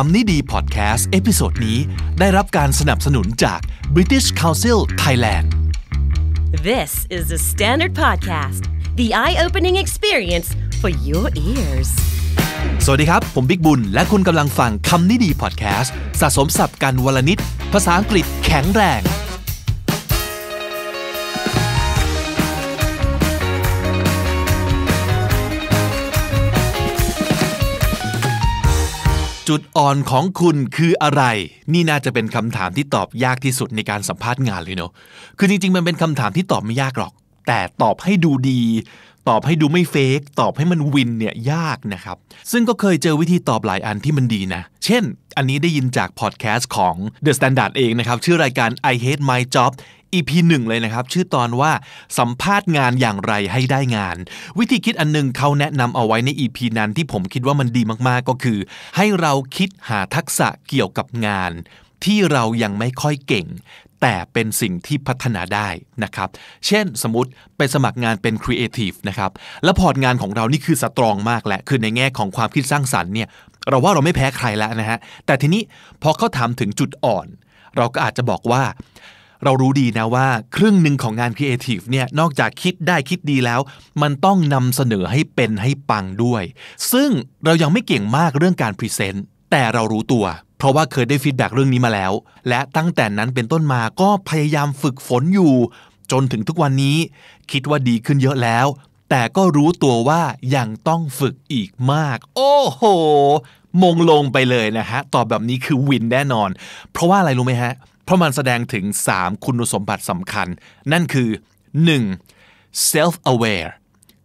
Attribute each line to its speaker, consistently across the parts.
Speaker 1: คำนี้ดี พอดแคสต์ เอพิโซดนี้ได้รับการสนับสนุนจาก British Council Thailand
Speaker 2: This is the Standard Podcast the eye-opening experience for your ears
Speaker 1: สวัสดีครับ ผมบิ๊กบุญ และคุณกำลังฟังคำนี้ดีพอดแคสต์ สะสมสับกันวลนิด ภาษาอังกฤษแข็งแรงจุดอ่อนของคุณคืออะไร นี่น่าจะเป็นคำถามที่ตอบยากที่สุดในการสัมภาษณ์งานเลยเนาะ คือจริงๆ มันเป็นคำถามที่ตอบไม่ยากหรอก แต่ตอบให้ดูดี ตอบให้ดูไม่เฟกตอบให้มันวินเนี่ยยากนะครับ ซึ่งก็เคยเจอวิธีตอบหลายอันที่มันดีนะ เช่น อันนี้ได้ยินจากพอดแคสต์ของ The Standard เองนะครับ ชื่อรายการ I Hate My Job EP 1เลยนะครับ ชื่อตอนว่าสัมภาษณ์งานอย่างไรให้ได้งาน วิธีคิดอันนึงเขาแนะนำเอาไว้ใน EP นั้นที่ผมคิดว่ามันดีมากๆ ก็คือ ให้เราคิดหาทักษะเกี่ยวกับงานที่เรายังไม่ค่อยเก่ง แต่เป็นสิ่งที่พัฒนาได้นะครับ เช่นสมมติไปสมัครงานเป็นครีเอทีฟนะครับแล้วพอร์ตงานของเรานี่คือสตรองมากแหละคือในแง่ของความคิดสร้างสรรค์เนี่ยเราว่าเราไม่แพ้ใครแล้วนะฮะแต่ทีนี้พอเขาถามถึงจุดอ่อน เราก็อาจจะบอกว่าเรารู้ดีนะว่าครึ่งหนึ่งของงานครีเอทีฟเนี่ยนอกจากคิดได้คิดดีแล้วมันต้องนำเสนอให้เป็นให้ปังด้วยซึ่งเรายังไม่เก่งมากเรื่องการพรีเซนต์แต่เรารู้ตัวเพราะว่าเคยได้ฟีดแบ็เรื่องนี้มาแล้วและตั้งแต่นั้นเป็นต้นมาก็พยายามฝึกฝนอยู่จนถึงทุกวันนี้คิดว่าดีขึ้นเยอะแล้วแต่ก็รู้ตัวว่ายังต้องฝึกอีกมากโอ้โหมงลงไปเลยนะฮะตอบแบบนี้คือวินแน่นอนเพราะว่าอะไรรู้ไหมฮะเพราะมันแสดงถึง 3 คุณสมบัติสำคัญ นั่นคือ 1. self aware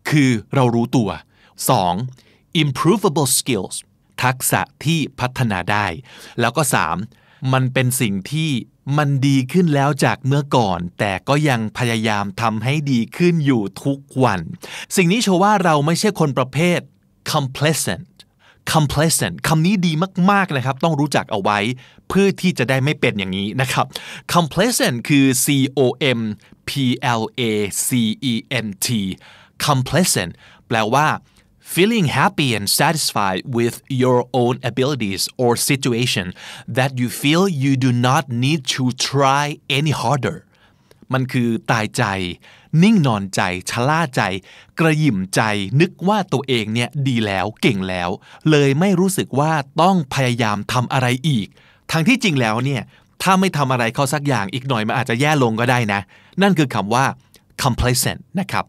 Speaker 1: คือเรารู้ตัว 2. improvable skills ทักษะที่พัฒนาได้ แล้วก็ 3. มันเป็นสิ่งที่มันดีขึ้นแล้วจากเมื่อก่อน แต่ก็ยังพยายามทำให้ดีขึ้นอยู่ทุกวัน สิ่งนี้โชว์ว่าเราไม่ใช่คนประเภท complacent complacent คำนี้ดีมากๆนะครับ ต้องรู้จักเอาไว้พื่อที่จะได้ไม่เป็นอย่างนี้นะครับ complacent คือ C O M P L A C E N T complacent แปลว่า feeling happy and satisfied with your own abilities or situation that you feel you do not need to try any harder มันคือตายใจ นิ่งนอนใจ ชะล่าใจ กระยิมใจ นึกว่าตัวเองเนี่ยดีแล้วเก่งแล้ว เลยไม่รู้สึกว่าต้องพยายามทำอะไรอีกทางที่จริงแล้วเนี่ยถ้าไม่ทำอะไรเขาสักอย่างอีกหน่อยมันอาจจะแย่ลงก็ได้นะ นั่นคือคำว่า complacent นะครับ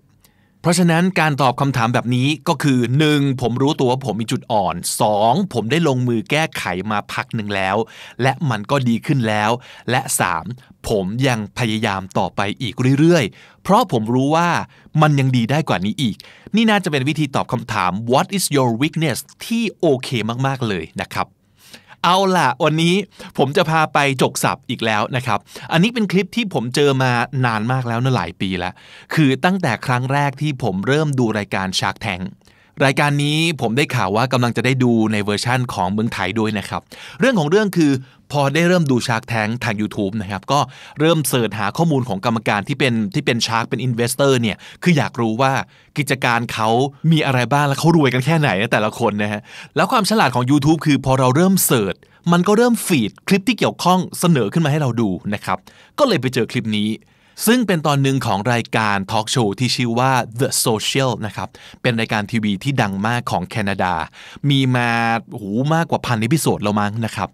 Speaker 1: เพราะฉะนั้นการตอบคำถามแบบนี้ก็คือ 1. ผมรู้ตัวว่าผมมีจุดอ่อน 2. ผมได้ลงมือแก้ไขมาพักหนึ่งแล้ว และมันก็ดีขึ้นแล้ว และ 3. ผมยังพยายามต่อไปอีกเรื่อยๆ เพราะผมรู้ว่ามันยังดีได้กว่านี้อีก นี่น่าจะเป็นวิธีตอบคำถาม what is your weakness ที่โอเค มากๆเลยนะครับเอาล่ะ วันนี้ผมจะพาไปจกสับอีกแล้วนะครับ อันนี้เป็นคลิปที่ผมเจอมานานมากแล้วนะหลายปีแล้ว คือตั้งแต่ครั้งแรกที่ผมเริ่มดูรายการ Shark Tank รายการนี้ผมได้ข่าวว่ากำลังจะได้ดูในเวอร์ชั่นของเมืองไทยด้วยนะครับ เรื่องของเรื่องคือพอได้เริ่มดูชาร์กแทงทาง YouTube นะครับก็เริ่มเสิร์ชหาข้อมูลของกรรมการที่เป็นที่เป็นชาร์กเป็นอินเวสเตอร์เนี่ยคืออยากรู้ว่ากิจการเขามีอะไรบ้างแล้วเขารวยกันแค่ไหนแต่ละคนนะฮะแล้วความฉลาดของ YouTube คือพอเราเริ่มเสิร์ชมันก็เริ่มฟีดคลิปที่เกี่ยวข้องเสนอขึ้นมาให้เราดูนะครับก็เลยไปเจอคลิปนี้ซึ่งเป็นตอนหนึ่งของรายการทอล์กโชว์ที่ชื่อว่า The Social นะครับ เป็นรายการทีวีที่ดังมากของแคนาดา มีมาหูมากกว่าพันนพิโซดแล้วมั้งนะครับ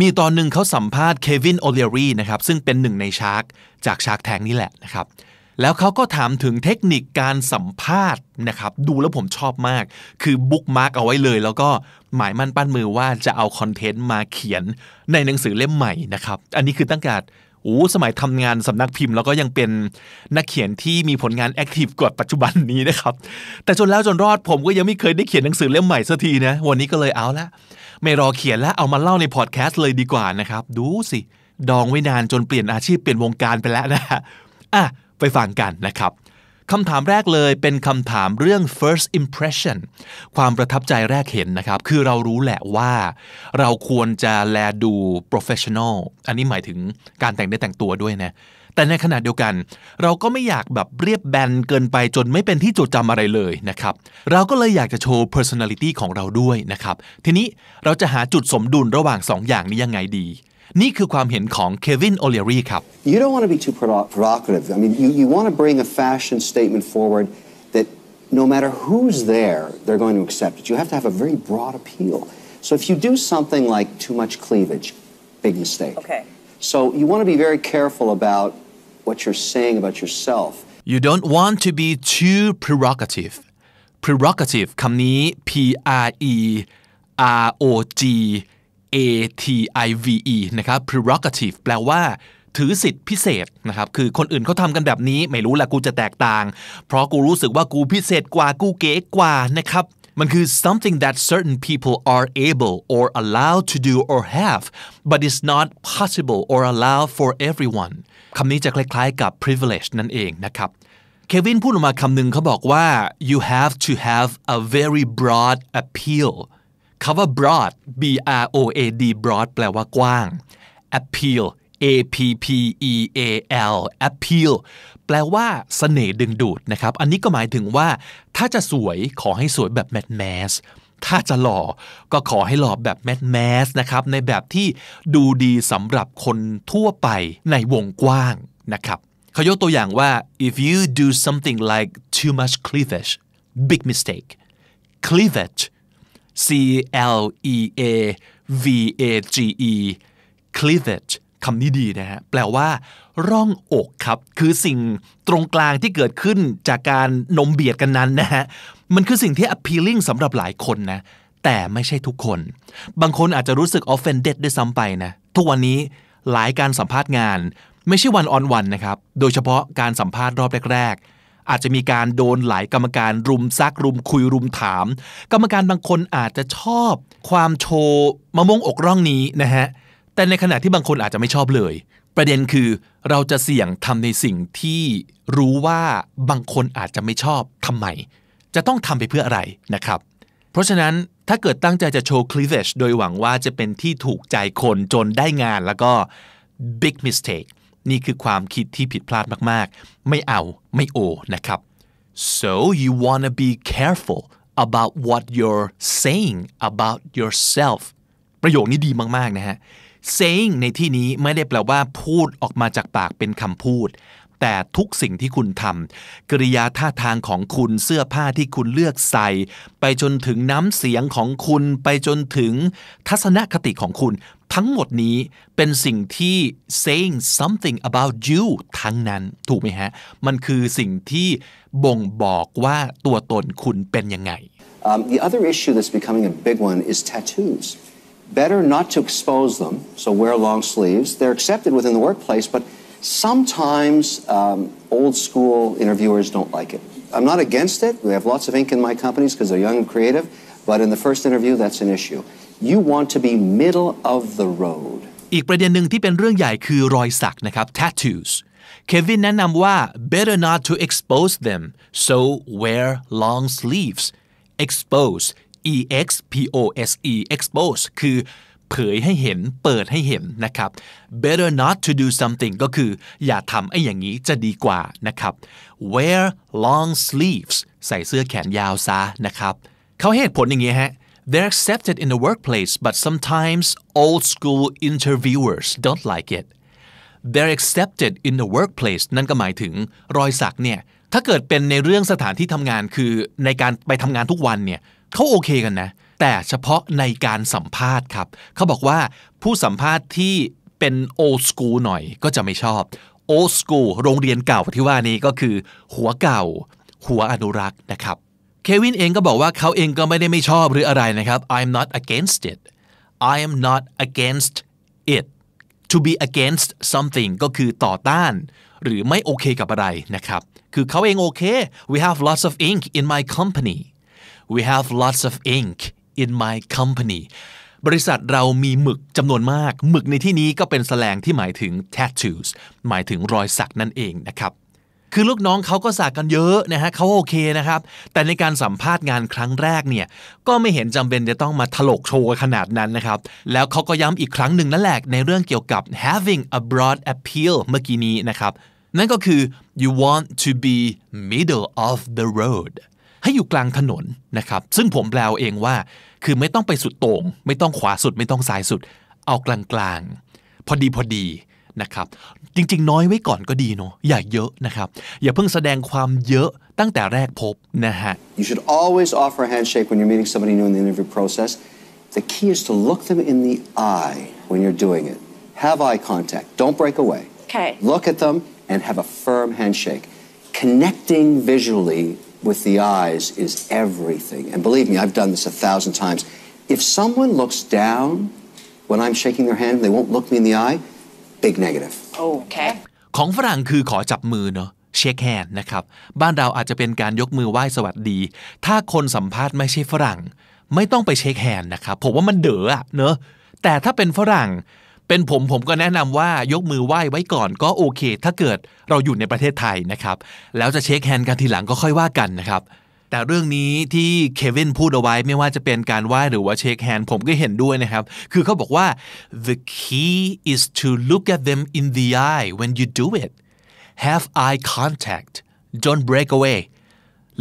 Speaker 1: มีตอนหนึ่งเขาสัมภาษณ์เควินโอเลรีนะครับ ซึ่งเป็นหนึ่งในชาร์กจากชาร์กแทงนี่แหละนะครับ แล้วเขาก็ถามถึงเทคนิคการสัมภาษณ์นะครับ ดูแล้วผมชอบมาก คือบุ๊กมาร์กเอาไว้เลย แล้วก็หมายมั่นปั้นมือว่าจะเอาคอนเทนต์มาเขียนในหนังสือเล่มใหม่นะครับ อันนี้คือตั้งแต่โอ้สมัยทำงานสำนักพิมพ์แล้วก็ยังเป็นนักเขียนที่มีผลงานแอคทีฟกว่าปัจจุบันนี้นะครับ แต่จนแล้วจนรอดผมก็ยังไม่เคยได้เขียนหนังสือเล่มใหม่สักทีนะวันนี้ก็เลยเอาละ ไม่รอเขียนแล้วเอามาเล่าในพอดแคสต์เลยดีกว่านะครับ ดูสิ ดองไว้นานจนเปลี่ยนอาชีพเปลี่ยนวงการไปแล้วนะฮะอ่ะไปฟังกันนะครับคำถามแรกเลยเป็นคำถามเรื่อง first impression ความประทับใจแรกเห็นนะครับ คือเรารู้แหละว่า เราควรจะแลดู professional อันนี้หมายถึงการแต่งเนื้อแต่งตัวด้วยนะ แต่ในขณะเดียวกันเราก็ไม่อยากแบบเรียบแบนเกินไปจนไม่เป็นที่จดจำอะไรเลยนะครับ เราก็เลยอยากจะโชว์ personality ของเราด้วยนะครับ ทีนี้เราจะหาจุดสมดุลระหว่าง 2ออย่างนี้ยังไงดี You don't want to
Speaker 2: be too provocative I mean you you want to bring a fashion statement forward that no matter who's there they're going to accept it you have to have a very broad appeal so if you do something like too much cleavage big mistake okay so you want to be very careful about what you're saying about yourself
Speaker 1: You don't want to be too provocative prerogative คำนี้ P R E R O G A T I V E นะครับ prerogative แปลว่า ถือสิทธิพิเศษนะครับคือคนอื่นเขาทำกันแบบนี้ ไม่รู้แหละกูจะแตกต่าง เพราะกูรู้สึกว่ากูพิเศษกว่ากูเก๋กว่านะครับมันคือ something that certain people are able or allowed to do or have but is not possible or allowed for everyone คำนี้จะคล้ายๆกับ privilege นั่นเองนะครับเควินพูดออกมาคำหนึ่งเขาบอกว่า you have to have a very broad appeal คำว่า broad b r o a d broad แปลว่ากว้าง appeal a p p e a l appeal แปลว่าสเสน่ห์ดึงดูดนะครับ อันนี้ก็หมายถึงว่า ถ้าจะสวยขอให้สวยแบบแมทแมส ถ้าจะหล่อก็ขอให้หล่อแบบแมทแมสนะครับในแบบที่ดูดีสำหรับคนทั่วไปในวงกว้างนะครับเขายกตัวอย่างว่า if you do something like too much cleavage big mistake cleavage C L E A V A G E cleavage คำนี้ดีนะฮะแปลว่า ร่องอกครับ คือสิ่งตรงกลางที่เกิดขึ้นจากการนมเบียดกันนั้นนะฮะมันคือสิ่งที่ appealing สำหรับหลายคนนะแต่ไม่ใช่ทุกคน บางคนอาจจะรู้สึก offended ด้วยซ้ำไปนะทุกวันนี้หลายการสัมภาษณ์งาน ไม่ใช่วันออนวันนะครับโดยเฉพาะการสัมภาษณ์รอบแรกๆอาจจะมีการโดนหลายกรรมการรุมซักรุมคุยรุมถาม กรรมการบางคนอาจจะชอบความโชว์มะม่วงอกร่องนี้นะฮะแต่ในขณะที่บางคนอาจจะไม่ชอบเลย ประเด็นคือเราจะเสี่ยงทำในสิ่งที่รู้ว่าบางคนอาจจะไม่ชอบทำไม จะต้องทำไปเพื่ออะไรนะครับ เพราะฉะนั้นถ้าเกิดตั้งใจจะโชว์คลีเวชโดยหวังว่าจะเป็นที่ถูกใจคนจนได้งาน แล้วก็ big mistake นี่คือความคิดที่ผิดพลาดมากๆ ไม่เอา ไม่โอ นะครับ so you wanna be careful about what you're saying about yourself ประโยคนี้ดีมากๆ นะฮะ saying ในที่นี้ไม่ได้แปลว่า พูดออกมาจากปากเป็นคำพูดแต่ทุกสิ่งที่คุณทำกริยาท่าทางของคุณเสื้อผ้าที่คุณเลือกใส่ ไปจนถึงน้ำเสียงของคุณไปจนถึงทัศนคติของคุณ ทั้งหมดนี้เป็นสิ่งที่ saying something about you ทั้งนั้นถูกไหมฮะมันคือสิ่งที่บ่งบอกว่าตัวตนคุณเป็นยังไง
Speaker 2: Um, the other issue that's becoming a big one is tattoos. Better not to expose them, so wear long sleeves. They're accepted within the workplace, but Sometimes um, old school interviewers don't like it. I'm not against it. We have lots of ink in my companies because they're young and creative. But in the first interview, that's an issue. You want to be middle of the road.
Speaker 1: อีกประเด็นหนึ่งที่เป็นเรื่องใหญ่ คือ รอยสัก นะครับ tattoos เควินแนะนำว่า better not to expose them so wear long sleeves expose e x p o s e expose คือเผยให้เห็นเปิดให้เห็นนะครับ better not to do something ก็คือ อย่าทำไอ้อย่างนี้จะดีกว่านะครับ wear long sleeves ใส่เสื้อแขนยาวซะนะครับเขาเหตุผลอย่างนี้ฮะ they're accepted in the workplace but sometimes old school interviewers don't like it they're accepted in the workplace นั่นก็หมายถึงรอยสักเนี่ยถ้าเกิดเป็นในเรื่องสถานที่ทำงานคือในการไปทำงานทุกวันเนี่ยเขาโอเคกันนะแต่เฉพาะในการสัมภาษณ์ครับ เขาบอกว่าผู้สัมภาษณ์ที่เป็นโอสกูหน่อยก็จะไม่ชอบโอสกูโรงเรียนเก่าที่ว่านี้ก็คือ หัวเก่า หัวอนุรักษ์นะครับเควินเองก็บอกว่าเขาเองก็ไม่ได้ไม่ชอบหรืออะไรนะครับ I'm not against it I am not against it to be against something ก็คือต่อต้าน หรือไม่โอเคกับอะไรนะครับ คือเขาเองโอเค we have lots of ink in my company we have lots of ink in my company บริษัทเรามีหมึกจำนวนมาก หมึกในที่นี้ก็เป็นแสลงที่หมายถึง tattoos หมายถึงรอยสักนั่นเองนะครับคือลูกน้องเขาก็สักกันเยอะนะฮะเขาโอเคนะครับแต่ในการสัมภาษณ์งานครั้งแรกเนี่ยก็ไม่เห็นจำเป็นจะต้องมาถลกโชว์ขนาดนั้นนะครับแล้วเขาก็ย้ำอีกครั้งหนึ่งนั่นแหละในเรื่องเกี่ยวกับ having a broad appeal เมื่อกี้นี้นะครับนั่นก็คือ you want to be middle of the road ให้อยู่กลางถนนนะครับซึ่งผมแปลเองว่าคือไม่ต้องไปสุดโตง่งไม่ต้องขวาสุดไม่ต้องซ้ายสุดเอากลางๆพอดีพอดีนะครับจริงๆ น้อยไว้ก่อนก็ดีเนาะอย่าเยอะนะครับอย่าเพิ่งแสดงความเยอะตั้งแต่แรกพบนะฮะ
Speaker 2: You should always offer a handshake when you're meeting somebody new in the interview process. The key is to look them in the eye when you're doing it. Have eye contact. Don't break away. Okay. Look at them and have a firm handshake. Connecting visually with the eyes is everything. And believe me, I've done this a thousand times. If someone looks down when I'm shaking their hand, they won't look me in the eye. Big negative.
Speaker 1: Okay. ของฝรั่งคือขอจับมือเนาะเช็คแฮนด์นะครับบ้านเราอาจจะเป็นการยกมือไหว้สวัสดี ถ้าคนสัมภาษณ์ไม่ใช่ฝรั่งไม่ต้องไปเช็คแฮนด์นะครับผมว่ามันเด๋ออะเนอะแต่ถ้าเป็นฝรั่งเป็นผมผมก็แนะนำว่ายกมือไหว้ไว้ก่อนก็โอเค ถ้าเกิดเราอยู่ในประเทศไทยนะครับแล้วจะเช็คแฮนด์กันทีหลังก็ค่อยว่ากันนะครับแต่เรื่องนี้ที่เควินพูดเอาไว้ไม่ว่าจะเป็นการไหว้หรือว่าเช็คแฮนด์ผมก็เห็นด้วยนะครับคือเขาบอกว่า the key is to look at them in the eye when you do it have eye contact don't break away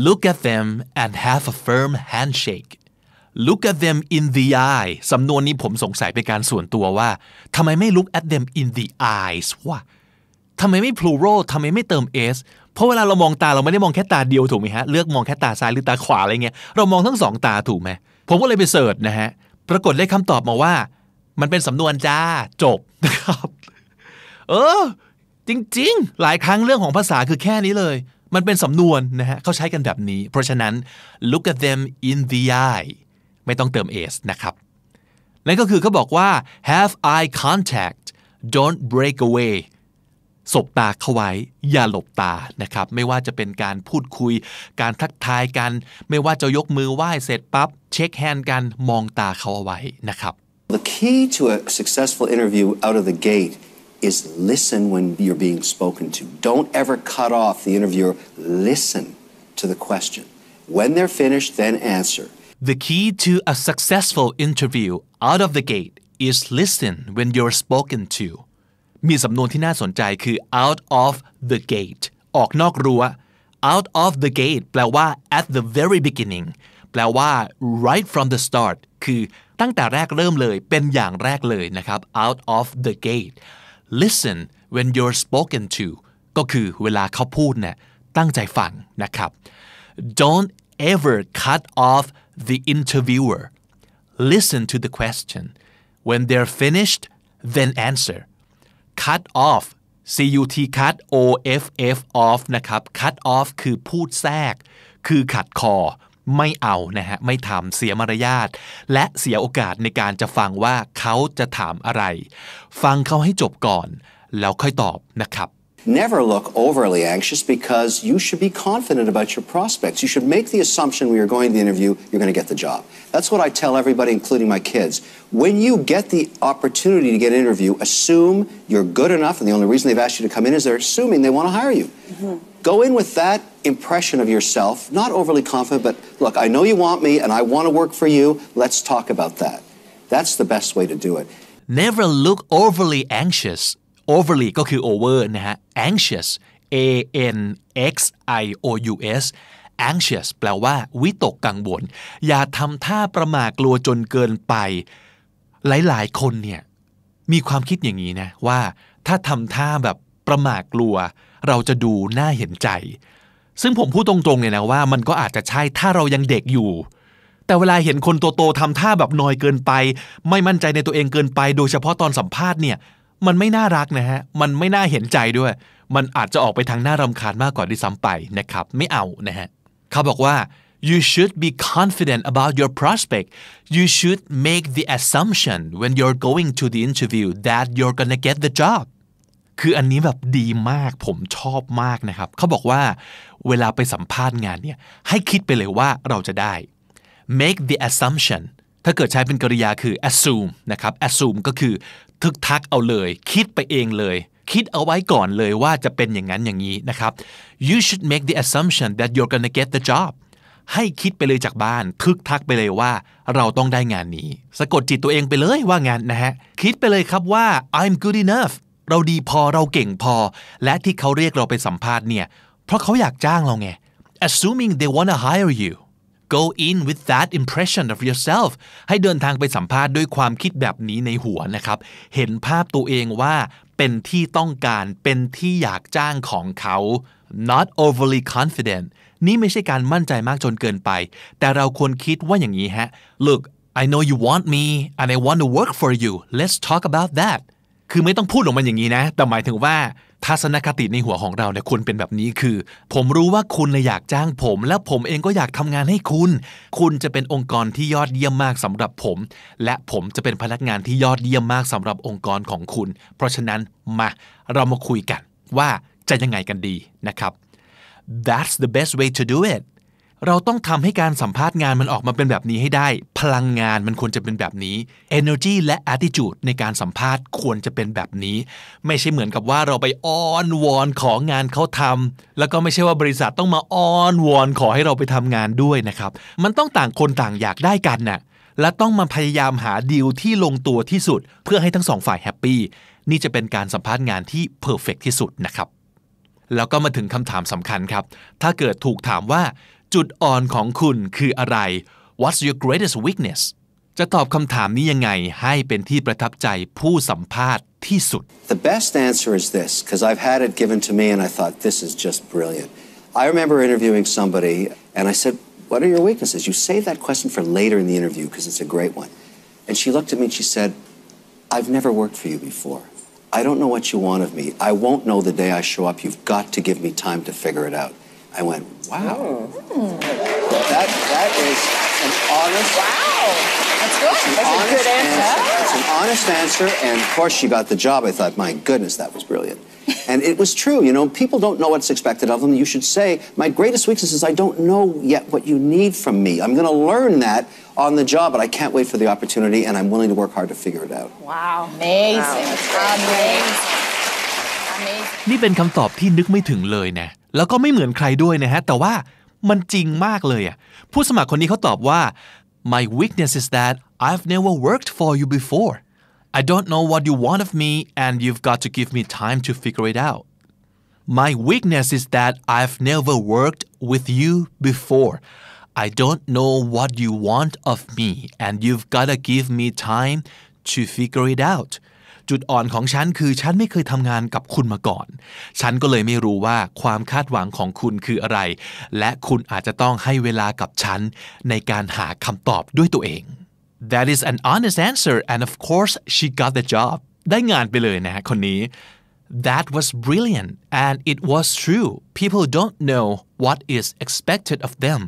Speaker 1: look at them and have a firm handshake look at them in the eye สำนวนนี้ผมสงสัยเป็นการส่วนตัวว่าทำไมไม่ look at them in the eyes วะทำไมไม่ plural ทำไมไม่เติม s เพราะเวลาเรามองตาเราไม่ได้มองแค่ตาเดียวถูกไหมฮะ เลือกมองแค่ตาซ้ายหรือตาขวาอะไรเงี้ย เรามองทั้งสองตาถูกไหมผมก็เลยไปเสิร์ชนะฮะ ปรากฏได้คำตอบมาว่า มันเป็นสำนวนจ้าจบนะครับ เออ จริงๆ หลายครั้งเรื่องของภาษาคือแค่นี้เลย มันเป็นสำนวนนะฮะเขาใช้กันแบบนี้ เพราะฉะนั้น look at them in the eye ไม่ต้องเติม s นะครับนั่นก็คือเขาบอกว่า have eye contact don't break away สบตาเข้าไว้ อย่าหลบตา นะครับ ไม่ว่าจะเป็นการพูดคุย การทักทายกัน ไม่ว่าจะยกมือไหว้เสร็จปับ๊บ เช็คแฮนด์กัน มองตาเขาเอาไว้นะครับ
Speaker 2: The key to a successful interview out of the gate is listen when
Speaker 1: you're being spoken to.
Speaker 2: Don't ever cut off the interviewer. Listen to the question. When they're finished, then answer.
Speaker 1: The key to a successful interview out of the gate is listen when you're spoken to มีสำนวนที่น่าสนใจคือ out of the gate ออกนอกรั้ว out of the gate แปลว่า at the very beginning แปลว่า right from the start คือตั้งแต่แรกเริ่มเลยเป็นอย่างแรกเลยนะครับ out of the gate listen when you're spoken to ก็คือเวลาเขาพูดเนี่ยตั้งใจฟังนะครับ don't ever cut off the interviewer listen to the question when they're finished then answer cut off cut off off นะครับ cut off คือพูดแทรก คือขัดคอ ไม่เอานะฮะ ไม่ทำเสียมารยาท และเสียโอกาสในการจะฟังว่าเขาจะถามอะไร ฟังเขาให้จบก่อน แล้วค่อยตอบนะครับ
Speaker 2: Never look overly anxious because you should be confident about your prospects. You should make the assumption when you're going to the interview, you're going to get the job. That's what I tell everybody, including my kids. When you get the opportunity to get an interview, assume you're good enough, and the only reason they've asked you to come in is they're assuming they want to hire you. Mm-hmm. Go in with that impression of yourself, not overly confident, but look, I know you want me and I want to work for you. Let's talk about that. That's the best way to do it.
Speaker 1: Never look overly anxious overly ก็คือ over นะฮะ anxious a n x i o u s anxious แปลว่าวิตกกังวลอย่าทำท่าประมากลัวจนเกินไป หลาย ๆ คนเนี่ย มีความคิดอย่างนี้นะว่าถ้าทำท่าแบบประมากลัว เราจะดูน่าเห็นใจ ซึ่งผมพูดตรง ๆเนี่ยนะว่ามันก็อาจจะใช่ถ้าเรายังเด็กอยู่ แต่เวลาเห็นคนโตๆทำท่าแบบนอยเกินไป ไม่มั่นใจในตัวเองเกินไปโดยเฉพาะตอนสัมภาษณ์เนี่ยมันไม่น่ารักนะฮะ มันไม่น่าเห็นใจด้วย มันอาจจะออกไปทางน่ารำคาญมากกว่าดี่ซ้ำไปนะครับ ไม่เอานะฮะเขาบอกว่า you should be confident about your prospect you should make the assumption when you're going to the interview that you're gonna get the job คืออันนี้แบบดีมาก ผมชอบมากนะครับ เขาบอกว่าเวลาไปสัมภาษณ์งานเนี่ย ให้คิดไปเลยว่าเราจะได้ make the assumption ถ้าเกิดใช้เป็นกริยาคือ assume นะครับ assume ก็คือทึกทักเอาเลย คิดไปเองเลย คิดเอาไว้ก่อนเลยว่าจะเป็นอย่างนั้นอย่างนี้นะครับ you should make the assumption that you're gonna get the job ให้คิดไปเลยจากบ้าน ทึกทักไปเลยว่าเราต้องได้งานนี้ สะกดจิตตัวเองไปเลยว่างานนะฮะคิดไปเลยครับว่า I'm good enough เราดีพอเราเก่งพอและที่เขาเรียกเราไปสัมภาษณ์เนี่ย เพราะเขาอยากจ้างเราไง assuming they wanna hire you go in with that impression of yourself ให้เดินทางไปสัมภาษณ์ด้วยความคิดแบบนี้ในหัวนะครับ เห็นภาพตัวเองว่าเป็นที่ต้องการเป็นที่อยากจ้างของเขา not overly confident นี่ไม่ใช่การมั่นใจมากจนเกินไป แต่เราควรคิดว่าอย่างนี้ฮะ look I know you want me and I want to work for you let's talk about that คือไม่ต้องพูดออกมาอย่างนี้นะ แต่หมายถึงว่าทัศนคติในหัวของเราเนี่ยควรเป็นแบบนี้คือ ผมรู้ว่าคุณเลยอยากจ้างผม และผมเองก็อยากทำงานให้คุณ คุณจะเป็นองค์กรที่ยอดเยี่ยมมากสำหรับผม และผมจะเป็นพนักงานที่ยอดเยี่ยมมากสำหรับองค์กรของคุณ เพราะฉะนั้นมาเรามาคุยกันว่าจะยังไงกันดีนะครับ that's the best way to do it เราต้องทำให้การสัมภาษณ์งานมันออกมาเป็นแบบนี้ให้ได้ พลังงานมันควรจะเป็นแบบนี้ energy และ attitude ในการสัมภาษณ์ควรจะเป็นแบบนี้ ไม่ใช่เหมือนกับว่าเราไปอ้อนวอนของงานเขาทำแล้วก็ไม่ใช่ว่าบริษัทต้องมาอ้อนวอนขอให้เราไปทำงานด้วยนะครับ มันต้องต่างคนต่างอยากได้กันนะ่ะและต้องมาพยายามหาดีลที่ลงตัวที่สุด เพื่อให้ทั้งสองฝ่ายแฮปปี้นี่จะเป็นการสัมภาษณ์งานที่เพอร์เฟกที่สุดนะครับแล้วก็มาถึงคำถามสำคัญครับ ถ้าเกิดถูกถามว่าจุดอ่อนของคุณคืออะไร What's your greatest weakness จะตอบคำถามนี้ยังไง ให้เป็นที่ประทับใจผู้สัมภาษณ์ที่สุด
Speaker 2: The best answer is this because I've had it given to me and I thought this is just brilliant I remember interviewing somebody and I said what are your weaknesses you save that question for later in the interview because it's a great one and she looked at me and she said I've never worked for you before I don't know what you want of me I won't know the day I show up you've got to give me time to figure it out I went Wow. Mm. That, that is an honest. Wow. That's good. That's, a good answer. answer. That's an honest answer. And of course, she got the job. I thought, my goodness, that was brilliant. and it was true. You know, people don't know what's expected of them. You should say, my greatest weakness is I don't know yet what you need from me. I'm going to learn that on the job, but I can't wait for the opportunity, and I'm willing to work
Speaker 1: hard to figure it out. Wow. Amazing. Wow. Amazing. Amazing. นี่เป็นคำตอบที่นึกไม่ถึงเลยนะแล้วก็ไม่เหมือนใครด้วยนะฮะ แต่ว่า มันจริงมากเลยอ่ะ ผู้สมัครคนนี้เขาตอบว่า my weakness is that I've never worked for you before I don't know what you want of me and you've got to give me time to figure it out my weakness is that I've never worked with you before I don't know what you want of me and you've got to give me time to figure it out จุดอ่อนของฉันคือฉันไม่เคยทำงานกับคุณมาก่อน ฉันก็เลยไม่รู้ว่าความคาดหวังของคุณคืออะไร และคุณอาจจะต้องให้เวลากับฉันในการหาคำตอบด้วยตัวเอง That is an honest answer and of course she got the job ได้งานไปเลยนะคนนี้ That was brilliant and it was true people don't know what is expected of them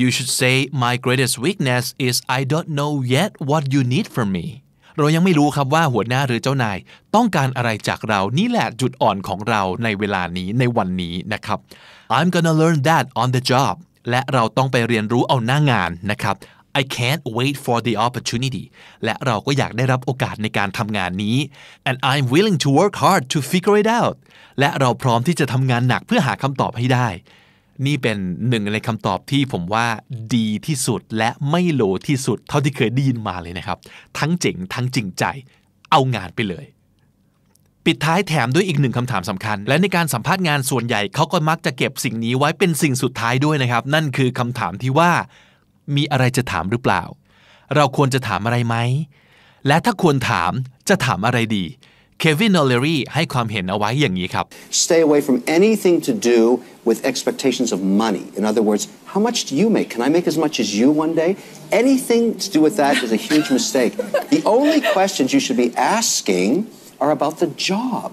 Speaker 1: You should say my greatest weakness is I don't know yet what you need from me เรายังไม่รู้ครับว่าหัวหน้าหรือเจ้านายต้องการอะไรจากเรานี่แหละจุดอ่อนของเราในเวลานี้ในวันนี้นะครับ I'm gonna learn that on the job และเราต้องไปเรียนรู้เอาหน้างานนะครับ I can't wait for the opportunity และเราก็อยากได้รับโอกาสในการทำงานนี้ and I'm willing to work hard to figure it out และเราพร้อมที่จะทำงานหนักเพื่อหาคำตอบให้ได้นี่เป็นหนึ่งในคำตอบที่ผมว่าดีที่สุดและไม่โลที่สุดเท่าที่เคยได้ยินมาเลยนะครับ ทั้งเจ๋งทั้งจริงใจ เอางานไปเลย ปิดท้ายแถมด้วยอีกหนึ่งคำถามสำคัญ และในการสัมภาษณ์งานส่วนใหญ่เขาก็มักจะเก็บสิ่งนี้ไว้เป็นสิ่งสุดท้ายด้วยนะครับ นั่นคือคำถามที่ว่า มีอะไรจะถามหรือเปล่า เราควรจะถามอะไรไหมและถ้าควรถามจะถามอะไรดีให้ความเห็นเอาไว้อย่างนี้ครับ.
Speaker 2: Stay away from anything to do with expectations of money. In other words, how much do you make? Can I make as much as you one day? Anything to do with that is a huge mistake. the only questions you should be asking are about the job.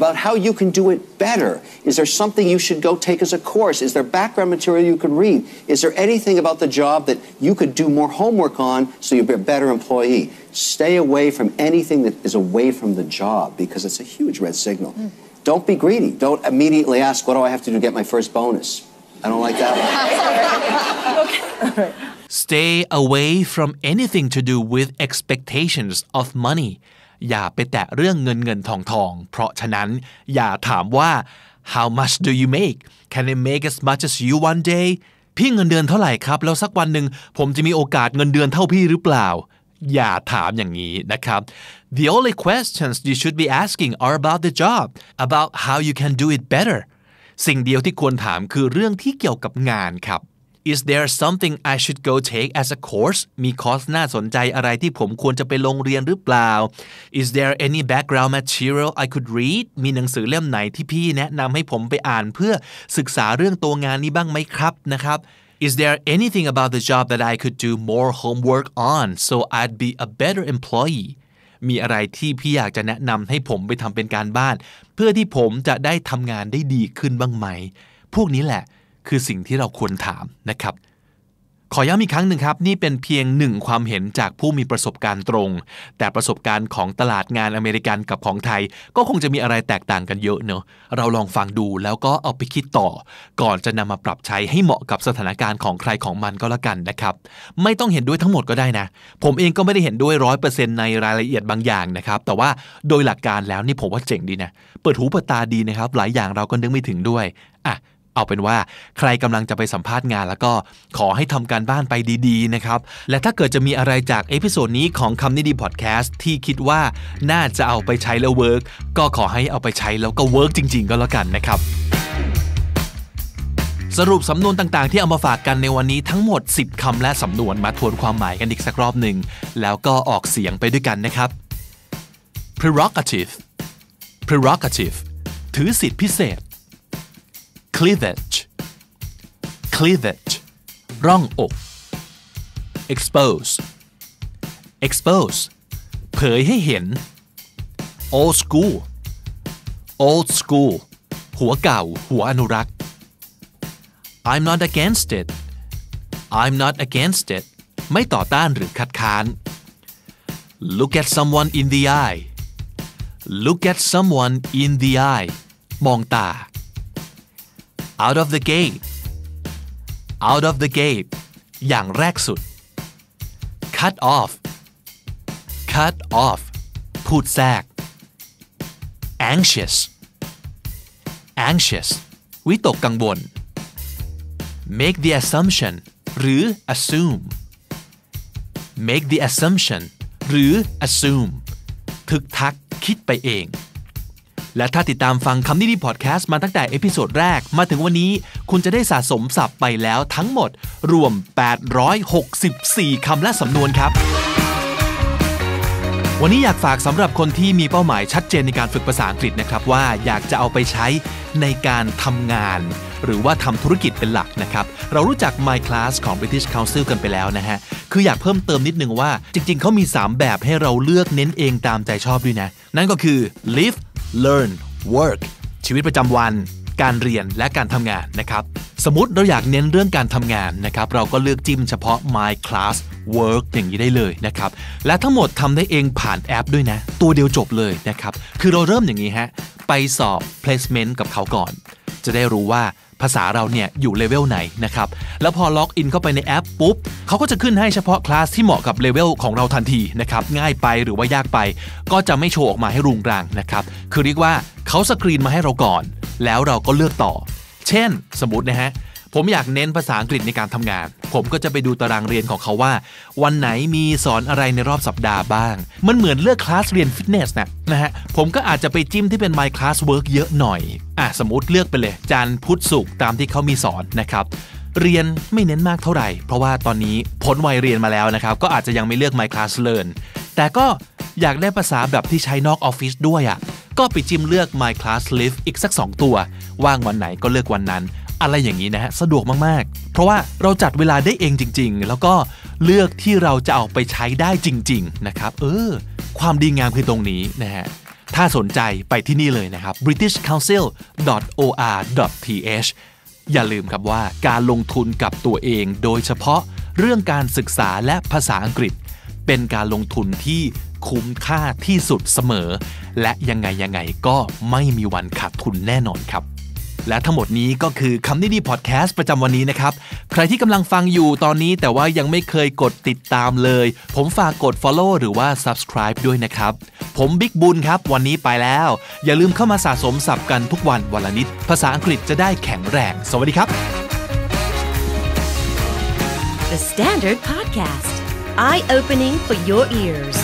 Speaker 2: About how you can do it better. Is there something you should go take as a course? Is there background material you could read? Is there anything about the job that you could do more homework on so you'd be a better employee? Stay away from anything that is away from the job because it's a huge red signal. Mm. Don't be greedy. Don't immediately ask, what do I have to do to get my first bonus? I don't like that
Speaker 1: one. okay. Stay away from anything to do with expectations of money อย่าไปแตะเรื่องเงินเงินทองทองเพราะฉะนั้นอย่าถามว่า how much do you make can I make as much as you one day พี่เงินเดือนเท่าไหร่ครับ แล้วสักวันหนึ่งผมจะมีโอกาสเงินเดือนเท่าพี่หรือเปล่าอย่าถามอย่างนี้นะครับ The only questions you should be asking are about the job about how you can do it better สิ่งเดียวที่ควรถามคือเรื่องที่เกี่ยวกับงานครับ Is there something I should go take as a course มีคอร์สน่าสนใจอะไรที่ผมควรจะไปลงเรียนหรือเปล่า Is there any background material I could read มีหนังสือเล่มไหนที่พี่แนะนำให้ผมไปอ่านเพื่อศึกษาเรื่องตัวงานนี้บ้างไหมครับนะครับ is there anything about the job that I could do more homework on so I'd be a better employee มีอะไรที่พี่อยากจะแนะนำให้ผมไปทำเป็นการบ้าน เพื่อที่ผมจะได้ทำงานได้ดีขึ้นบ้างไหม พวกนี้แหละคือสิ่งที่เราควรถามนะครับขอย้ำอีกครั้งหนึ่งครับนี่เป็นเพียงหนึ่งความเห็นจากผู้มีประสบการณ์ตรง แต่ประสบการณ์ของตลาดงานอเมริกันกับของไทย ก็คงจะมีอะไรแตกต่างกันเยอะเนาะเราลองฟังดูแล้วก็เอาไปคิดต่อ ก่อนจะนำมาปรับใช้ให้เหมาะกับสถานการณ์ของใครของมันก็แล้วกันนะครับ ไม่ต้องเห็นด้วยทั้งหมดก็ได้นะ ผมเองก็ไม่ได้เห็นด้วยร้อยเปอร์เซ็นต์ในรายละเอียดบางอย่างนะครับ แต่ว่าโดยหลักการแล้วนี่ผมว่าเจ๋งดีนะ เปิดหูเปิดตาดีนะครับ หลายอย่างเราก็นึกไม่ถึงด้วยอ่ะเอาเป็นว่าใครกำลังจะไปสัมภาษณ์งาน แล้วก็ขอให้ทำการบ้านไปดีๆนะครับและถ้าเกิดจะมีอะไรจากเอพิโซดนี้ของคำนิดีพอดแคสต์ที่คิดว่าน่าจะเอาไปใช้แล้วเวิร์กก็ขอให้เอาไปใช้แล้วก็เวิร์กจริงๆ ก็แล้วกันนะครับ สรุปสำนวนต่างๆที่เอามาฝากกันในวันนี้ทั้งหมด 10คำและสำนวนมาทวนความหมายกันอีกสักรอบหนึ่ง แล้วก็ออกเสียงไปด้วยกันนะครับ prerogative prerogative ถือสิทธิพิเศษ cleavage cleavage ร่องอก expose expose เผยให้เห็น old school old school หัวเก่าหัวอนุรักษ์ I'm not against it I'm not against it ไม่ต่อต้านหรือคัดค้าน Look at someone in the eye Look at someone in the eye มองตา out of the gate out of the gate อย่างแรกสุด cut off cut off พูดแทรก anxious anxious วิตกกังวล make the assumption หรือ assume make the assumption หรือ assume ทึกทักคิดไปเองและถ้าติดตามฟังคำนี้ดีพอดแคสต์มาตั้งแต่เอพิโซดแรกมาถึงวันนี้ คุณจะได้สะสมศัพท์ไปแล้วทั้งหมดรวม 864 คำและสำนวนครับ วันนี้อยากฝากสำหรับคนที่มีเป้าหมายชัดเจนในการฝึกภาษาอังกฤษนะครับ ว่าอยากจะเอาไปใช้ในการทำงาน หรือว่าทำธุรกิจเป็นหลักนะครับ เรารู้จัก My Class ของ British Council กันไปแล้วนะฮะคืออยากเพิ่มเติมนิดนึงว่าจริง ๆ เขามี 3 แบบให้เราเลือกเน้นเองตามใจชอบด้วยนะ นั่นก็คือ live learn work ชีวิตประจำวัน การเรียนและการทำงานนะครับ สมมติเราอยากเน้นเรื่องการทำงานนะครับ เราก็เลือกจิ้มเฉพาะ my class work อย่างนี้ได้เลยนะครับ และทั้งหมดทำได้เองผ่านแอปด้วยนะ ตัวเดียวจบเลยนะครับ คือเราเริ่มอย่างนี้ฮะ ไปสอบ placement กับเขาก่อน จะได้รู้ว่าภาษาเราเนี่ย อยู่เลเวลไหนนะครับ แล้วพอล็อกอินเข้าไปในแอปปุ๊บเขาก็จะขึ้นให้เฉพาะคลาสที่เหมาะกับเลเวลของเราทันทีนะครับ ง่ายไปหรือว่ายากไป ก็จะไม่โชว์ออกมาให้รุงรังนะครับ คือเรียกว่าเขาสกรีนมาให้เราก่อน แล้วเราก็เลือกต่อ เช่น สมมตินะฮะผมอยากเน้นภาษาอังกฤษในการทำงาน ผมก็จะไปดูตารางเรียนของเขาว่า วันไหนมีสอนอะไรในรอบสัปดาห์บ้าง มันเหมือนเลือกคลาสเรียนฟิตเนสนะนะฮะ ผมก็อาจจะไปจิ้มที่เป็น my class work เยอะหน่อยอ่ะสมมติเลือกไปเลยจันพุธศุกร์ตามที่เขามีสอนนะครับ เรียนไม่เน้นมากเท่าไหร่เพราะว่าตอนนี้พ้นวัยเรียนมาแล้วนะครับก็อาจจะยังไม่เลือก my class learn แต่ก็อยากได้ภาษาแบบที่ใช้นอกออฟฟิศด้วยอะ่ะ ก็ไปจิ้มเลือก my class live อีกสัก 2 ตัว ว่างวันไหนก็เลือกวันนั้นอะไรอย่างนี้นะฮะสะดวกมาก ๆ เพราะว่าเราจัดเวลาได้เองจริง ๆ แล้วก็เลือกที่เราจะเอาไปใช้ได้จริง ๆ นะครับ เออ ความดีงามคือตรงนี้นะฮะ ถ้าสนใจไปที่นี่เลยนะครับ britishcouncil.or.th อย่าลืมครับว่าการลงทุนกับตัวเอง โดยเฉพาะเรื่องการศึกษาและภาษาอังกฤษ เป็นการลงทุนที่คุ้มค่าที่สุดเสมอ และยังไงยังไงก็ไม่มีวันขาดทุนแน่นอนครับและทั้งหมดนี้ก็คือคำนี้ดีพอดแคสต์ประจำวันนี้นะครับ ใครที่กำลังฟังอยู่ตอนนี้ แต่ว่ายังไม่เคยกดติดตามเลย ผมฝากกด Follow หรือว่า Subscribe ด้วยนะครับ ผมบิ๊กบุญครับ วันนี้ไปแล้ว อย่าลืมเข้ามาสะสมศัพท์กันทุกวัน วันละนิด ภาษาอังกฤษจะได้แข็งแรง สวัสดีครับ
Speaker 2: The Standard Podcast Eye Opening for Your Ears